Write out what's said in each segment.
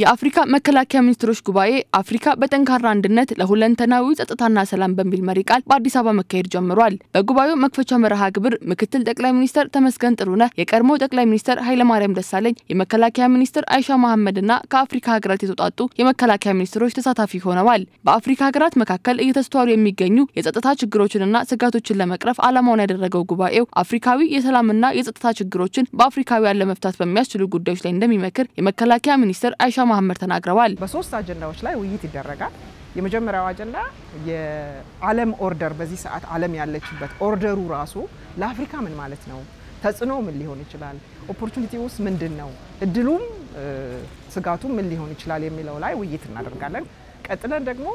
የአፍሪካ መከላከያ ሚኒስትሮች ጉባኤ አፍሪካ በጠንካራ አንድነት ለሁለንተናዊ ጸጥታና ሰላም በሚል መሪ ቃል በአዲስ አበባ መካሄድ ጀምሯል። በጉባኤው መክፈቻ መርሃ ግብር ምክትል ጠቅላይ ሚኒስትር ተመስገን ጥሩነህ፣ የቀድሞው ጠቅላይ ሚኒስትር ኃይለማርያም ደሳለኝ፣ የመከላከያ ሚኒስትር አይሻ መሐመድና ከአፍሪካ ሀገራት የተውጣጡ የመከላከያ ሚኒስትሮች ተሳታፊ ሆነዋል። በአፍሪካ ሀገራት መካከል እየተስተዋሉ የሚገኙ የጸጥታ ችግሮችንና ስጋቶችን ለመቅረፍ ዓላማውን ያደረገው ጉባኤው አፍሪካዊ የሰላምና የጸጥታ ችግሮችን በአፍሪካውያን ለመፍታት በሚያስችሉ ጉዳዮች ላይ እንደሚመክር የመከላከያ ሚኒስትር አይሻ መሀመድ ተናግረዋል። በሶስት አጀንዳዎች ላይ ውይይት ይደረጋል። የመጀመሪያው አጀንዳ የዓለም ኦርደር፣ በዚህ ሰዓት ዓለም ያለችበት ኦርደሩ ራሱ ለአፍሪካ ምን ማለት ነው? ተጽዕኖ ምን ሊሆን ይችላል? ኦፖርቹኒቲ ውስጥ ምንድን ነው? እድሉም ስጋቱም ምን ሊሆን ይችላል የሚለው ላይ ውይይት እናደርጋለን። ቀጥለን ደግሞ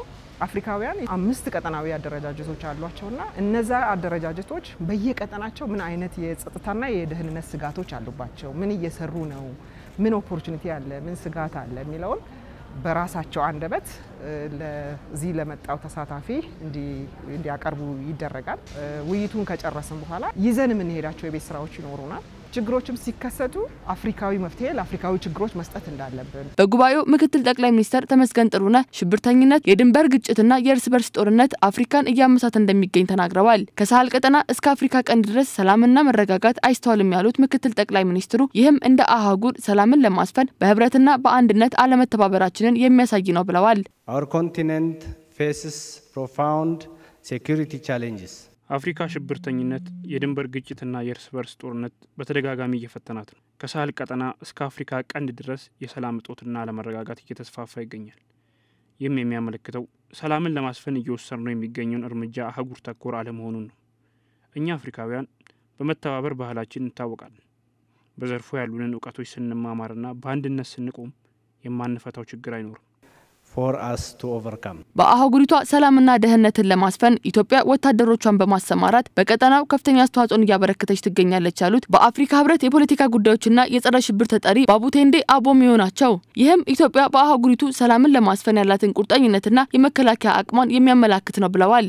አፍሪካውያን አምስት ቀጠናዊ አደረጃጀቶች አሏቸውና እነዛ አደረጃጀቶች በየቀጠናቸው ምን አይነት የጸጥታና የደህንነት ስጋቶች አሉባቸው፣ ምን እየሰሩ ነው፣ ምን ኦፖርቹኒቲ አለ፣ ምን ስጋት አለ የሚለውን በራሳቸው አንደበት ለዚህ ለመጣው ተሳታፊ እንዲያቀርቡ ይደረጋል። ውይይቱን ከጨረስን በኋላ ይዘን የምንሄዳቸው የቤት ስራዎች ይኖሩናል። ችግሮችም ሲከሰቱ አፍሪካዊ መፍትሄ ለአፍሪካዊ ችግሮች መስጠት እንዳለብን በጉባኤው ምክትል ጠቅላይ ሚኒስትር ተመስገን ጥሩነህ ሽብርተኝነት፣ የድንበር ግጭትና የእርስ በርስ ጦርነት አፍሪካን እያመሳት እንደሚገኝ ተናግረዋል። ከሳህል ቀጠና እስከ አፍሪካ ቀንድ ድረስ ሰላምና መረጋጋት አይስተዋልም ያሉት ምክትል ጠቅላይ ሚኒስትሩ ይህም እንደ አህጉር ሰላምን ለማስፈን በህብረትና በአንድነት አለመተባበራችንን የሚያሳይ ነው ብለዋል። Our continent faces profound security challenges. አፍሪካ ሽብርተኝነት፣ የድንበር ግጭትና የእርስ በርስ ጦርነት በተደጋጋሚ እየፈተናት ነው። ከሳህል ቀጠና እስከ አፍሪካ ቀንድ ድረስ የሰላም እጦትና አለመረጋጋት እየተስፋፋ ይገኛል። ይህም የሚያመለክተው ሰላምን ለማስፈን ነው የሚገኘውን እርምጃ አህጉር ተኮር አለመሆኑን ነው። እኛ አፍሪካውያን በመተባበር ባህላችን እንታወቃለን። በዘርፉ ያሉንን እውቀቶች ስንማማርና በአንድነት ስንቆም የማንፈታው ችግር አይኖርም። በአህጉሪቷ ሰላምና ደህንነትን ለማስፈን ኢትዮጵያ ወታደሮቿን በማሰማራት በቀጠናው ከፍተኛ አስተዋጽኦን እያበረከተች ትገኛለች ያሉት በአፍሪካ ህብረት የፖለቲካ ጉዳዮችና የጸረ ሽብር ተጠሪ ባቡቴንዴ አቦሚዮ ናቸው። ይህም ኢትዮጵያ በአህጉሪቱ ሰላምን ለማስፈን ያላትን ቁርጠኝነትና የመከላከያ አቅሟን የሚያመላክት ነው ብለዋል።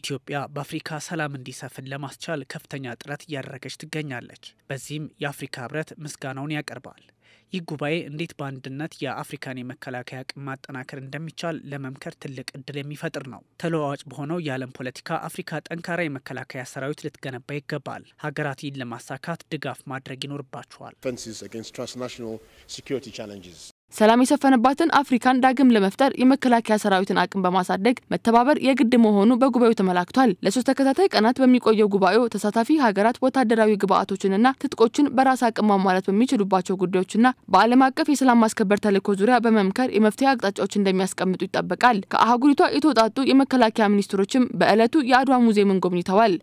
ኢትዮጵያ በአፍሪካ ሰላም እንዲሰፍን ለማስቻል ከፍተኛ ጥረት እያደረገች ትገኛለች። በዚህም የአፍሪካ ህብረት ምስጋናውን ያቀርባል። ይህ ጉባኤ እንዴት በአንድነት የአፍሪካን የመከላከያ አቅም ማጠናከር እንደሚቻል ለመምከር ትልቅ እድል የሚፈጥር ነው። ተለዋዋጭ በሆነው የዓለም ፖለቲካ አፍሪካ ጠንካራ የመከላከያ ሰራዊት ልትገነባ ይገባል። ሀገራት ይህን ለማሳካት ድጋፍ ማድረግ ይኖርባቸዋል። ሰላም የሰፈነባትን አፍሪካን ዳግም ለመፍጠር የመከላከያ ሰራዊትን አቅም በማሳደግ መተባበር የግድ መሆኑ በጉባኤው ተመላክቷል። ለሶስት ተከታታይ ቀናት በሚቆየው ጉባኤው ተሳታፊ ሀገራት ወታደራዊ ግብአቶችንና ትጥቆችን በራስ አቅም ማሟላት በሚችሉባቸው ጉዳዮችና በዓለም አቀፍ የሰላም ማስከበር ተልኮ ዙሪያ በመምከር የመፍትሄ አቅጣጫዎች እንደሚያስቀምጡ ይጠበቃል። ከአህጉሪቷ የተውጣጡ የመከላከያ ሚኒስትሮችም በዕለቱ የአድዋ ሙዚየምን ጎብኝተዋል።